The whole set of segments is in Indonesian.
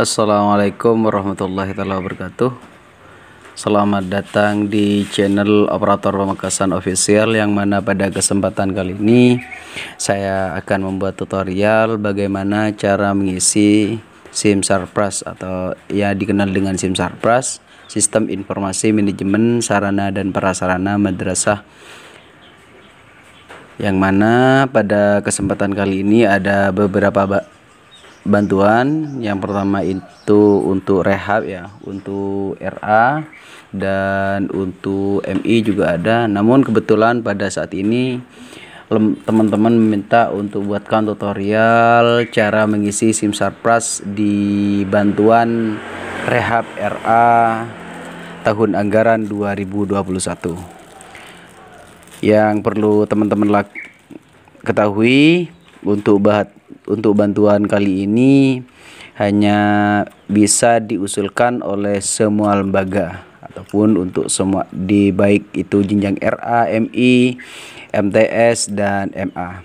Assalamualaikum warahmatullahi wabarakatuh Selamat datang di channel operator pemekasan official yang mana pada kesempatan kali ini saya akan membuat tutorial bagaimana cara mengisi SIM Sarpras atau ya dikenal dengan SIM Sarpras Sistem Informasi Manajemen Sarana dan Prasarana Madrasah yang mana pada kesempatan kali ini ada beberapa bantuan yang pertama itu untuk rehab ya untuk RA dan untuk MI juga ada namun kebetulan pada saat ini teman-teman meminta untuk buatkan tutorial cara mengisi SIM Sarpras di bantuan rehab RA tahun anggaran 2021 yang perlu teman-teman ketahui untuk bahat untuk bantuan kali ini hanya bisa diusulkan oleh semua lembaga ataupun untuk semua di baik itu jenjang RA, MI, MTS dan MA.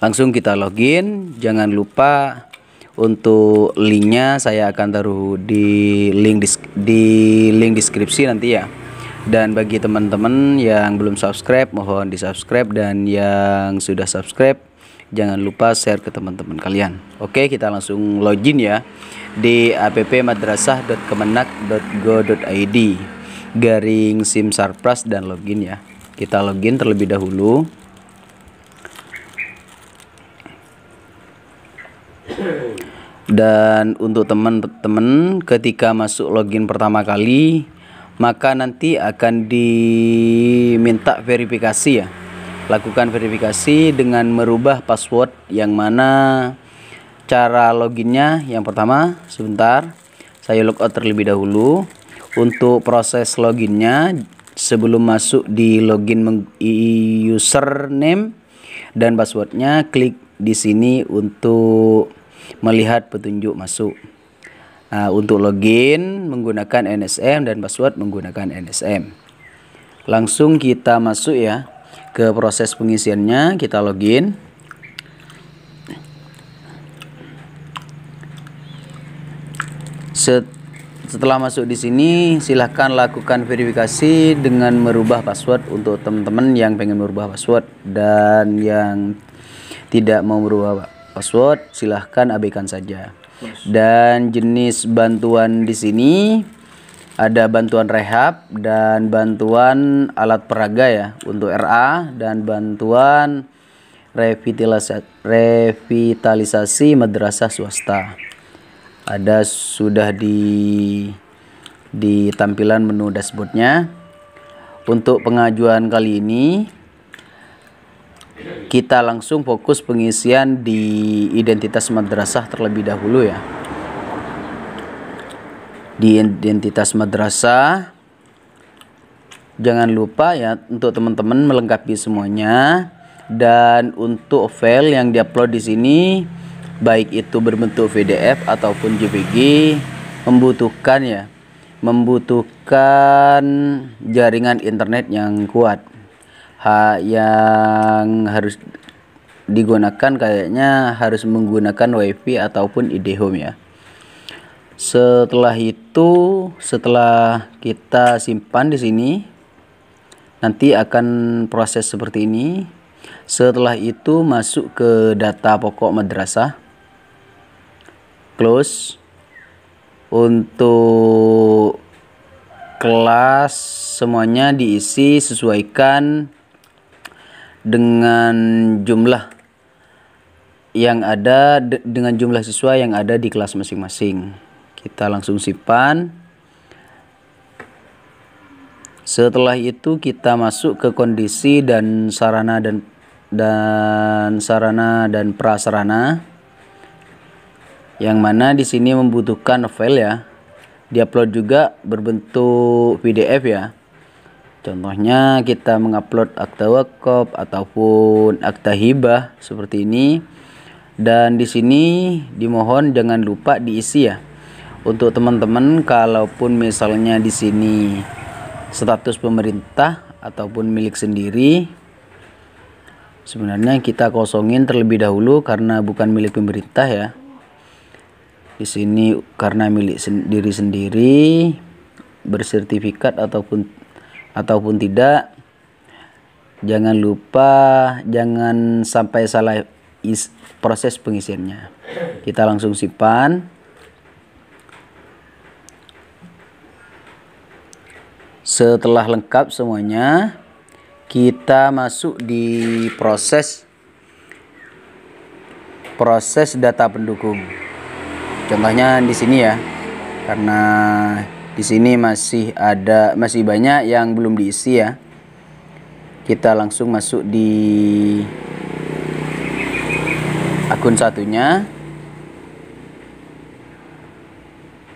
Langsung kita login, jangan lupa untuk linknya saya akan taruh di link di link deskripsi nanti ya. Dan bagi teman-teman yang belum subscribe mohon di subscribe dan yang sudah subscribe jangan lupa share ke teman-teman kalian. Oke, kita langsung login ya di appmadrasah.kemenak.go.id garing SIM Sarpras dan login ya. Kita login terlebih dahulu. Dan untuk teman-teman ketika masuk login pertama kali maka nanti akan diminta verifikasi ya lakukan verifikasi dengan merubah password yang mana cara loginnya yang pertama sebentar saya logout terlebih dahulu untuk proses loginnya sebelum masuk di login username dan passwordnya klik di sini untuk melihat petunjuk masuk nah, untuk login menggunakan NSM dan password menggunakan NSM langsung kita masuk ya ke proses pengisiannya kita login setelah masuk di sini silahkan lakukan verifikasi dengan merubah password untuk teman-teman yang pengen merubah password dan yang tidak mau merubah password silahkan abaikan saja dan jenis bantuan di sini ada bantuan rehab dan bantuan alat peraga ya untuk RA dan bantuan revitalisasi, revitalisasi madrasah swasta. Ada sudah di di tampilan menu dashboardnya. Untuk pengajuan kali ini kita langsung fokus pengisian di identitas madrasah terlebih dahulu ya di identitas madrasah jangan lupa ya untuk teman-teman melengkapi semuanya dan untuk file yang diupload di sini baik itu berbentuk PDF ataupun JPG membutuhkan ya membutuhkan jaringan internet yang kuat ha, yang harus digunakan kayaknya harus menggunakan WiFi ataupun home ya setelah itu setelah kita simpan di sini nanti akan proses seperti ini setelah itu masuk ke data pokok madrasah close untuk kelas semuanya diisi sesuaikan dengan jumlah yang ada dengan jumlah siswa yang ada di kelas masing-masing kita langsung simpan. Setelah itu kita masuk ke kondisi dan sarana dan dan sarana dan prasarana yang mana di sini membutuhkan file ya diupload juga berbentuk PDF ya contohnya kita mengupload akta wakaf ataupun akta hibah seperti ini dan di sini dimohon jangan lupa diisi ya untuk teman-teman kalaupun misalnya di sini status pemerintah ataupun milik sendiri sebenarnya kita kosongin terlebih dahulu karena bukan milik pemerintah ya di sini karena milik sendiri sendiri bersertifikat ataupun ataupun tidak jangan lupa jangan sampai salah proses pengisiannya kita langsung simpan Setelah lengkap semuanya, kita masuk di proses proses data pendukung. Contohnya di sini ya. Karena di sini masih ada masih banyak yang belum diisi ya. Kita langsung masuk di akun satunya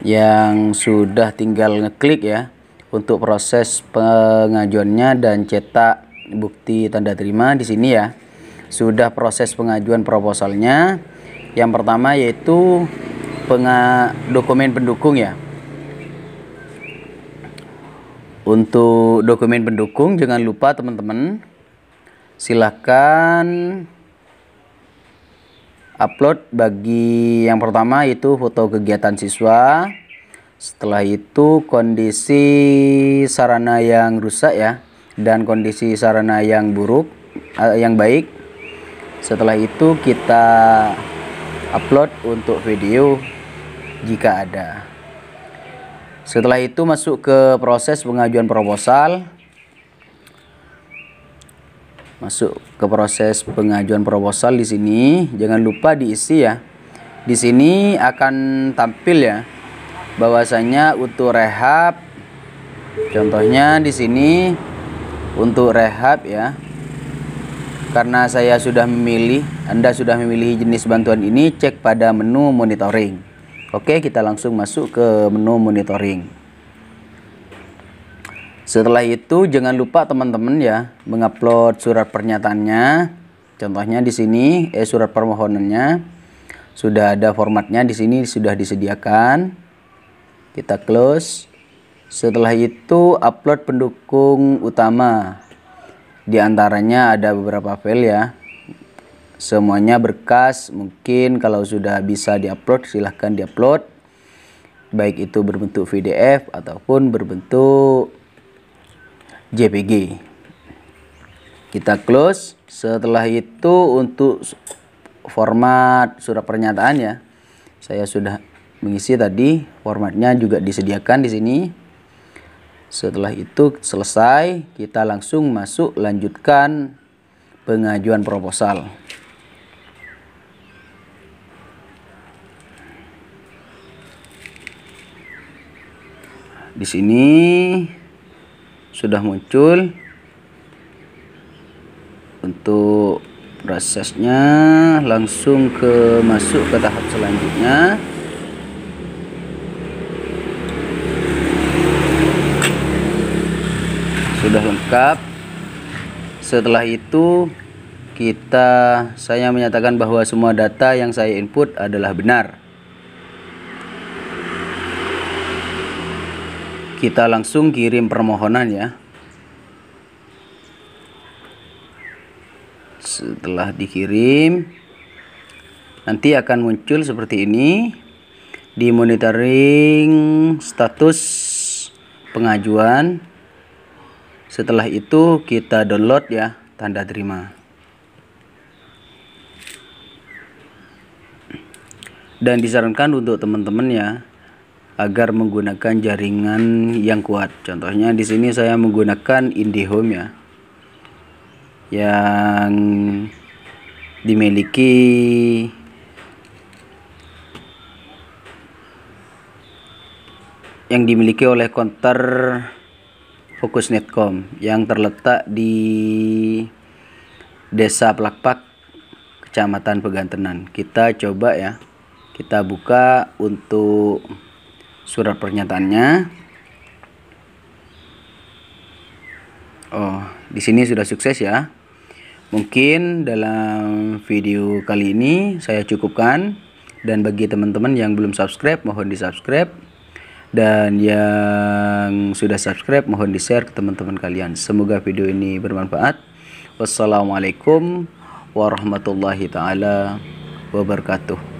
yang sudah tinggal ngeklik ya untuk proses pengajuannya dan cetak bukti tanda terima di sini ya. Sudah proses pengajuan proposalnya. Yang pertama yaitu penga dokumen pendukung ya. Untuk dokumen pendukung jangan lupa teman-teman silahkan upload bagi yang pertama itu foto kegiatan siswa setelah itu kondisi sarana yang rusak ya dan kondisi sarana yang buruk uh, yang baik. Setelah itu kita upload untuk video jika ada. Setelah itu masuk ke proses pengajuan proposal. Masuk ke proses pengajuan proposal di sini. Jangan lupa diisi ya. Di sini akan tampil ya bahwasanya untuk rehab contohnya di sini untuk rehab ya karena saya sudah memilih Anda sudah memilih jenis bantuan ini cek pada menu monitoring Oke kita langsung masuk ke menu monitoring setelah itu jangan lupa teman-teman ya mengupload surat pernyataannya contohnya di sini eh surat permohonannya sudah ada formatnya di sini sudah disediakan kita close setelah itu upload pendukung utama di antaranya ada beberapa file ya semuanya berkas mungkin kalau sudah bisa diupload silahkan diupload baik itu berbentuk PDF ataupun berbentuk JPG kita close setelah itu untuk format surat pernyataan ya saya sudah mengisi tadi formatnya juga disediakan di sini setelah itu selesai kita langsung masuk lanjutkan pengajuan proposal di sini sudah muncul untuk prosesnya langsung ke masuk ke tahap selanjutnya sudah lengkap setelah itu kita saya menyatakan bahwa semua data yang saya input adalah benar kita langsung kirim permohonan ya setelah dikirim nanti akan muncul seperti ini di monitoring status pengajuan setelah itu kita download ya tanda terima dan disarankan untuk teman-teman ya agar menggunakan jaringan yang kuat. Contohnya di sini saya menggunakan IndiHome ya. Yang dimiliki yang dimiliki oleh konter Fokusnetcom yang terletak di Desa Plakpak, Kecamatan Pegantenan. Kita coba ya. Kita buka untuk surat pernyataannya. Oh, di sini sudah sukses ya. Mungkin dalam video kali ini saya cukupkan dan bagi teman-teman yang belum subscribe mohon di-subscribe dan yang sudah subscribe mohon di-share ke teman-teman kalian. Semoga video ini bermanfaat. Wassalamualaikum warahmatullahi taala wabarakatuh.